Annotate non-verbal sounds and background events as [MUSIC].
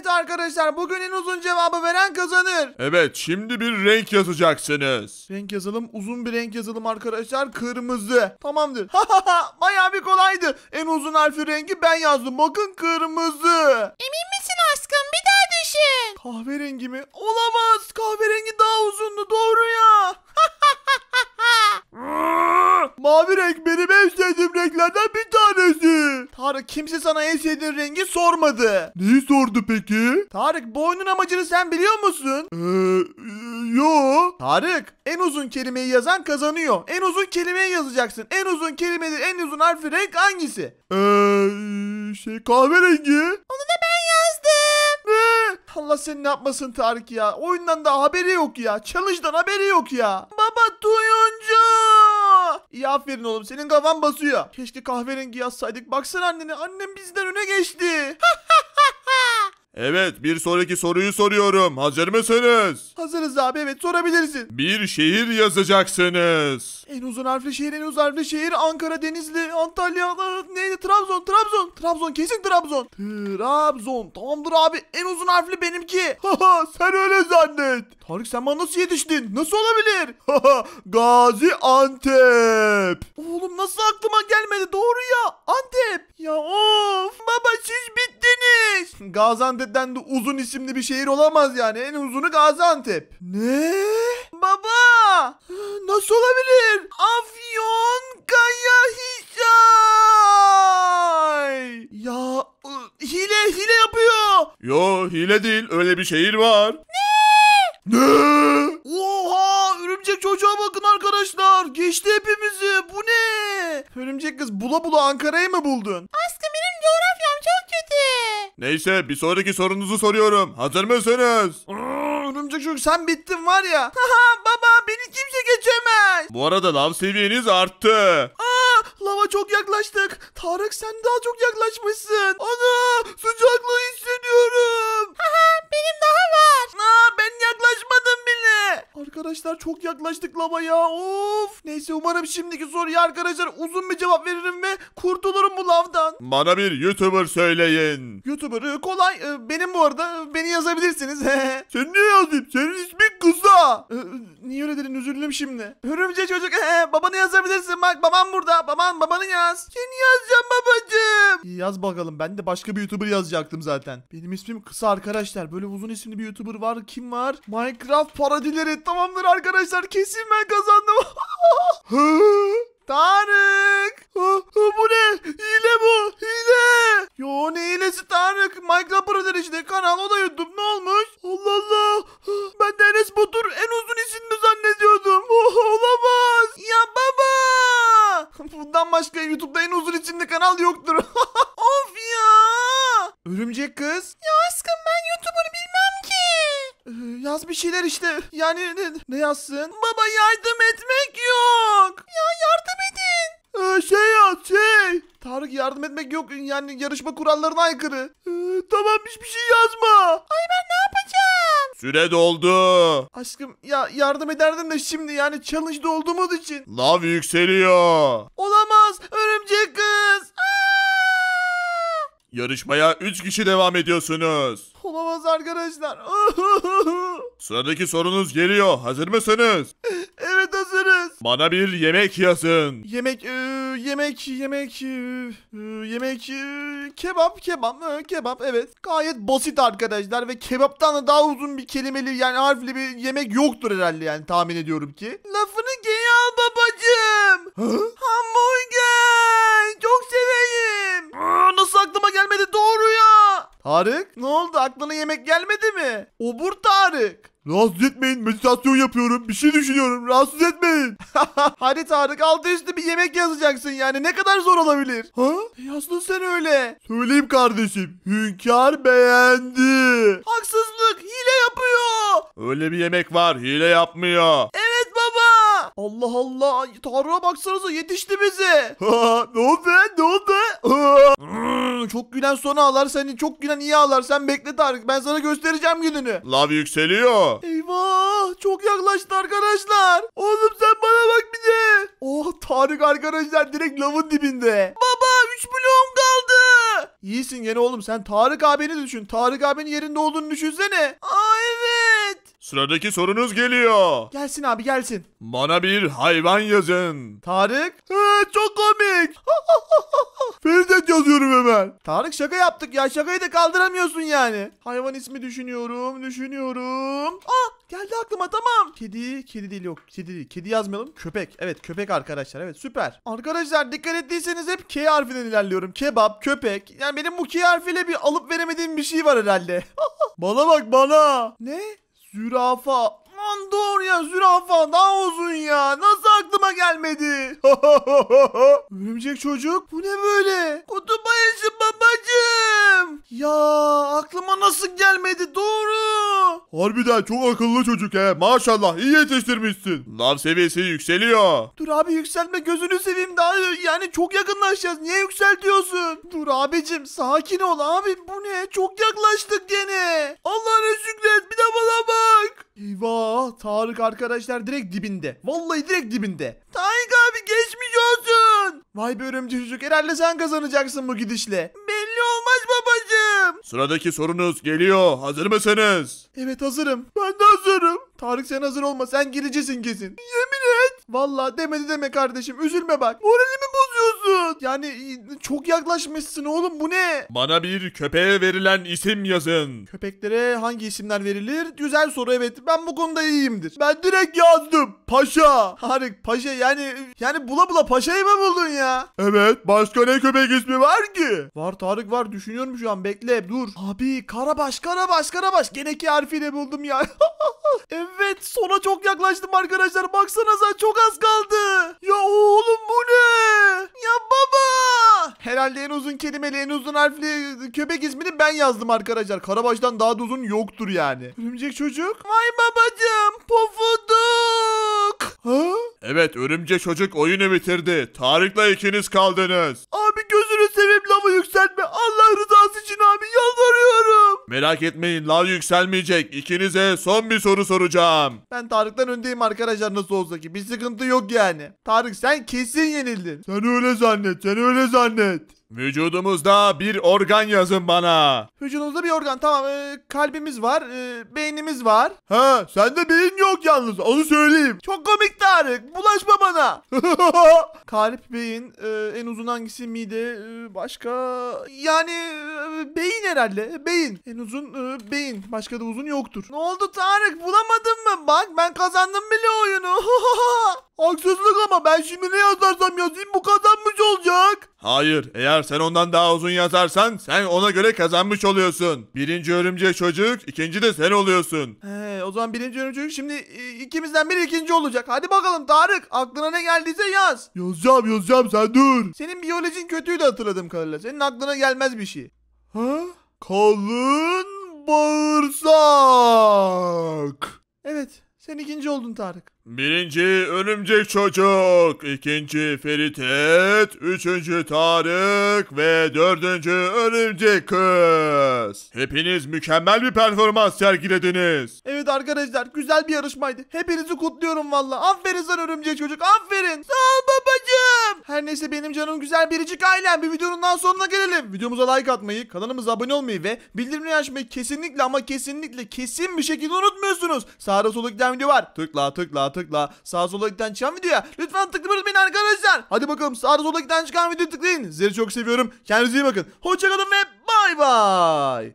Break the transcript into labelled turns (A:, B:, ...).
A: Evet arkadaşlar bugün en uzun cevabı veren kazanır.
B: Evet şimdi bir renk yazacaksınız.
A: Renk yazalım uzun bir renk yazalım arkadaşlar kırmızı. Tamamdır. baya bir kolaydı. En uzun harfi rengi ben yazdım. Bakın kırmızı. Emin misin aşkım bir daha düşün. Kahverengi mi? Olamaz kahverengi daha uzundu doğru ya. Mavi renk beni en sevdiğim renklerden bir sonra kimse sana en sevdiğin rengi sormadı. Neyi sordu peki? Tarık bu oyunun amacını sen biliyor musun? Eee e, yo. Tarık en uzun kelimeyi yazan kazanıyor. En uzun kelimeyi yazacaksın. En uzun kelimedir en uzun harfi renk hangisi? Eee şey kahverengi. Onu da ben yazdım. Ne? Allah seni ne yapmasın Tarık ya. Oyundan da haberi yok ya. Challenge'dan haberi yok ya. Baba duy. İyi aferin oğlum senin kafan basıyor. Keşke kahverengi yazsaydık. Baksana annene annem bizden öne geçti. [LAUGHS]
B: Evet bir sonraki soruyu soruyorum. Hazır mısınız?
A: Hazırız abi evet sorabilirsin.
B: Bir şehir yazacaksınız.
A: En uzun harfli şehir en uzun harfli şehir Ankara, Denizli, Antalya, e, neydi Trabzon, Trabzon. Trabzon kesin Trabzon. Trabzon tamamdır abi en uzun harfli benimki. Haha [LAUGHS] sen öyle zannet. Tarık sen bana nasıl yetiştin? Nasıl olabilir? [LAUGHS] Haha Gazi Antep. Oğlum nasıl aklıma gelmedi doğru ya Antep. Ya o Gaziantep'ten de uzun isimli bir şehir olamaz yani. En uzunu Gaziantep. Ne? Baba! Nasıl olabilir? Afyon Kayahisar! Ya hile hile yapıyor.
B: Yo hile değil öyle bir şehir var. Ne? Ne?
A: Oha örümcek çocuğa bakın arkadaşlar. Geçti hepimizi bu ne? Örümcek kız bula bula Ankara'yı mı buldun? Aşkım
B: Neyse bir sonraki sorunuzu soruyorum. Hazır mısınız?
A: Aa, örümcek çocuk sen bittin var ya. baba beni kimse geçemez.
B: Bu arada lav seviyeniz arttı.
A: Aa, lava çok yaklaştık. Tarık sen daha çok yaklaşmışsın. Ana sıcaklığı hissediyorum. arkadaşlar çok yaklaştık lava ya. Of. Neyse umarım şimdiki soruya arkadaşlar uzun bir cevap veririm ve kurtulurum bu lavdan.
B: Bana bir YouTuber söyleyin.
A: YouTuber kolay. E, benim bu arada. E, beni yazabilirsiniz. [LAUGHS] Sen ne yazdın? Senin ismin kuzu. Ee, niye öyle dedin üzüldüm şimdi. Hürümce çocuk ee, babanı yazabilirsin bak babam burada. Baban babanı yaz. Seni yazacağım babacığım. Yaz bakalım ben de başka bir YouTuber yazacaktım zaten. Benim ismim kısa arkadaşlar. Böyle uzun isimli bir YouTuber var. Kim var? Minecraft paradileri. Tamamdır arkadaşlar kesin ben kazandım. [LAUGHS] Tarık. Ha, ha, bu ne? Hile bu. Hile. Yo ne hilesi Tarık? Minecraft Brother işte. Kanal da YouTube. Ne olmuş? Allah Allah. Ben de Enes Batur en uzun isimli zannediyordum. Oh, olamaz. Ya baba. Bundan başka YouTube'da en uzun isimli kanal yoktur. [LAUGHS] of ya. Örümcek kız. Ya aşkım ben YouTuber bilmem ki. Ee, yaz bir şeyler işte. Yani ne, ne yazsın? Baba yardım etmek Tarık yardım etmek yok yani yarışma kurallarına aykırı. Ee, tamam hiçbir şey yazma. Ay ben ne
B: yapacağım? Süre doldu.
A: Aşkım ya yardım ederdin de şimdi yani challenge'da dolduğumuz için.
B: Lav yükseliyor.
A: Olamaz örümcek kız.
B: Yarışmaya 3 kişi devam ediyorsunuz.
A: Olamaz arkadaşlar.
B: [LAUGHS] Sıradaki sorunuz geliyor. Hazır mısınız? [LAUGHS] Bana bir yemek yazın.
A: Yemek, e, yemek, yemek, e, e, yemek, e, kebap, kebap, e, kebap evet. Gayet basit arkadaşlar ve kebaptan da daha uzun bir kelimeli yani harfli bir yemek yoktur herhalde yani tahmin ediyorum ki. Lafını geri babacığım. Hamur Tarık ne oldu aklına yemek gelmedi mi? Obur Tarık. Rahatsız etmeyin meditasyon yapıyorum bir şey düşünüyorum rahatsız etmeyin. [LAUGHS] Hadi Tarık altı üstü bir yemek yazacaksın yani ne kadar zor olabilir. Ha? E, yazdın sen öyle. Söyleyeyim kardeşim hünkâr beğendi. Haksızlık hile yapıyor.
B: Öyle bir yemek var hile yapmıyor.
A: Allah Allah Tanrı'ya baksanıza yetişti bizi.
B: [LAUGHS] ne
A: oldu ne oldu? Hmm, çok gülen sonra ağlar seni çok gülen iyi ağlar sen bekle Tarık ben sana göstereceğim gününü.
B: Lav yükseliyor.
A: Eyvah çok yaklaştı arkadaşlar. Oğlum sen bana bak bir de. Oh Tarık arkadaşlar direkt lavın dibinde.
B: Baba 3 bloğum
A: kaldı. İyisin gene oğlum sen Tarık abini düşün. Tarık abinin yerinde olduğunu düşünsene. Aa evet.
B: Sıradaki sorunuz geliyor.
A: Gelsin abi gelsin.
B: Bana bir hayvan yazın. Tarık.
A: He, çok komik. [LAUGHS] Firdevs yazıyorum hemen. Tarık şaka yaptık ya şakayı da kaldıramıyorsun yani. Hayvan ismi düşünüyorum düşünüyorum. Ah geldi aklıma tamam. Kedi kedi değil yok kedi değil. Kedi yazmayalım köpek. Evet köpek arkadaşlar evet süper. Arkadaşlar dikkat ettiyseniz hep K harfinden ilerliyorum. Kebap köpek. Yani benim bu K harfiyle bir alıp veremediğim bir şey var herhalde. [LAUGHS] bana bak bana. Ne? Zürafa. Lan doğru ya zürafa daha uzun ya. Nasıl aklıma gelmedi. [LAUGHS] Örümcek çocuk bu ne böyle? Kutup ayısı babacım. Ya aklıma nasıl gelmedi doğru.
B: Harbiden çok akıllı çocuk he. Maşallah iyi yetiştirmişsin. Lav seviyesi yükseliyor.
A: Dur abi yükseltme gözünü seveyim daha yani çok yakınlaşacağız. Niye yükseltiyorsun? Dur abicim sakin ol abi bu ne? Çok yaklaştık gene. Allah'ına şükret bir de bana bak. Eyvah Tarık arkadaşlar direkt dibinde. Vallahi direkt dibinde de. Tayyip abi geçmiş olsun. Vay be örümcü çocuk herhalde sen kazanacaksın bu gidişle. Belli olmaz babacım.
B: Sıradaki sorunuz geliyor. Hazır mısınız?
A: Evet hazırım. Ben de hazırım. Tarık sen hazır olma sen gelecesin kesin. Yemin et. Valla demedi deme kardeşim üzülme bak. Moralimi boz yapıyorsun? Yani çok yaklaşmışsın oğlum bu ne?
B: Bana bir köpeğe verilen isim yazın.
A: Köpeklere hangi isimler verilir? Güzel soru evet. Ben bu konuda iyiyimdir. Ben direkt yazdım. Paşa. Harik paşa yani yani bula bula paşayı mı buldun ya? Evet. Başka ne köpek ismi var ki? Var Tarık var. Düşünüyorum şu an. Bekle dur. Abi Karabaş Karabaş Karabaş. Gene ki harfiyle buldum ya. [LAUGHS] evet sona çok yaklaştım arkadaşlar. Baksanıza çok az kaldı. Ya oğlum bu ne? Ya baba! Herhalde en uzun kelimeli, en uzun harfli köpek ismini ben yazdım arkadaşlar. Karabaş'tan
B: daha da uzun yoktur yani.
A: Örümcek çocuk. Vay babacım, pofuduk. Ha?
B: Evet, örümcek çocuk oyunu bitirdi. Tarık'la ikiniz kaldınız.
A: Abi gözünü seveyim lava yükseltme. Allah rızası için abi.
B: Merak etmeyin lav yükselmeyecek. İkinize son bir soru soracağım.
A: Ben Tarık'tan öndeyim arkadaşlar nasıl olsa ki. Bir sıkıntı yok yani. Tarık sen kesin yenildin. Sen öyle zannet. Sen öyle
B: zannet. Vücudumuzda bir organ yazın bana.
A: Vücudumuzda bir organ tamam. Ee, kalbimiz var. E, beynimiz var. Ha sende beyin yok yalnız onu söyleyeyim. Çok komik Tarık. Bulaşma bana. [LAUGHS] Kalp, beyin. E, en uzun hangisi? Mide. E, başka? Yani e, beyin herhalde. Beyin. En uzun e, beyin. Başka da uzun yoktur. Ne oldu Tarık? Bulamadın mı? Bak ben kazandım bile oyunu. [LAUGHS] Haksızlık ama ben şimdi ne yazarsam yazayım bu kazanmış olacak.
B: Hayır, eğer sen ondan daha uzun yazarsan sen ona göre kazanmış oluyorsun. Birinci örümcek çocuk, ikinci de sen oluyorsun.
A: He, o zaman birinci örümcek çocuk şimdi e, ikimizden biri ikinci olacak. Hadi bakalım Tarık, aklına ne geldiyse yaz. Yazacağım, yazacağım sen dur. Senin biyolojin kötüyü de hatırladım kadarıyla. Senin aklına gelmez bir şey. Ha? Kalın bağırsak. Evet, sen ikinci oldun Tarık.
B: Birinci Örümcek Çocuk, ikinci Ferit, üçüncü Tarık ve dördüncü Örümcek Kız. Hepiniz mükemmel bir performans sergilediniz.
A: Evet arkadaşlar güzel bir yarışmaydı. Hepinizi kutluyorum valla. Aferin sana Örümcek Çocuk aferin. Sağ ol babacığım. Her neyse benim canım güzel biricik ailem. Bir videonun daha sonuna gelelim. Videomuza like atmayı, kanalımıza abone olmayı ve bildirimleri açmayı kesinlikle ama kesinlikle kesin bir şekilde unutmuyorsunuz. Sağda solda giden video var. Tıkla tıkla sağ tıkla. Sağ sola giden çıkan videoya lütfen tıklamayın beni arkadaşlar. Hadi bakalım sağ sola giden çıkan videoya tıklayın. Sizleri çok seviyorum. Kendinize iyi bakın. Hoşçakalın ve bay bay.